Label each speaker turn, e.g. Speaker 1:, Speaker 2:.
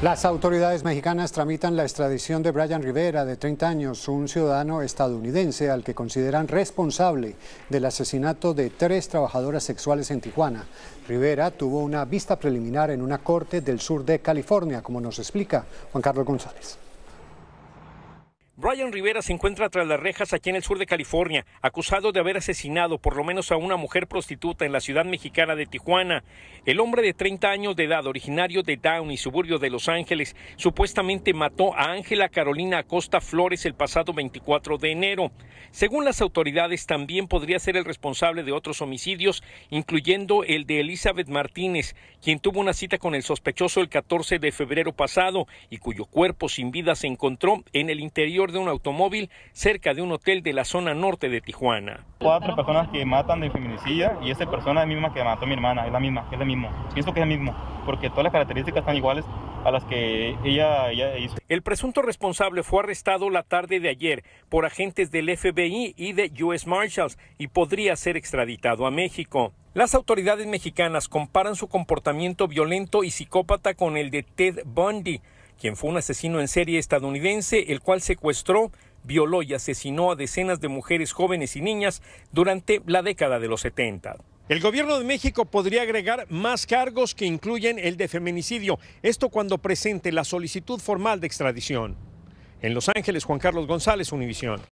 Speaker 1: Las autoridades mexicanas tramitan la extradición de Brian Rivera, de 30 años, un ciudadano estadounidense al que consideran responsable del asesinato de tres trabajadoras sexuales en Tijuana. Rivera tuvo una vista preliminar en una corte del sur de California, como nos explica Juan Carlos González.
Speaker 2: Brian Rivera se encuentra tras las rejas aquí en el sur de California, acusado de haber asesinado por lo menos a una mujer prostituta en la ciudad mexicana de Tijuana. El hombre de 30 años de edad, originario de Downey, suburbio de Los Ángeles, supuestamente mató a Ángela Carolina Acosta Flores el pasado 24 de enero. Según las autoridades, también podría ser el responsable de otros homicidios, incluyendo el de Elizabeth Martínez, quien tuvo una cita con el sospechoso el 14 de febrero pasado y cuyo cuerpo sin vida se encontró en el interior de un automóvil cerca de un hotel de la zona norte de Tijuana.
Speaker 3: Cuatro personas que matan de feminicidio y esa persona es misma que mató a mi hermana, es la misma, es la mismo Pienso que es el mismo, porque todas las características están iguales a las que ella, ella, hizo. El presunto responsable fue arrestado la tarde de ayer por
Speaker 2: agentes del FBI y de US Marshals y podría ser extraditado a México. Las autoridades mexicanas comparan su comportamiento violento y psicópata con el de Ted Bundy, quien fue un asesino en serie estadounidense, el cual secuestró, violó y asesinó a decenas de mujeres jóvenes y niñas durante la década de los 70. El gobierno de México podría agregar más cargos que incluyen el de feminicidio, esto cuando presente la solicitud formal de extradición. En Los Ángeles, Juan Carlos González, Univisión.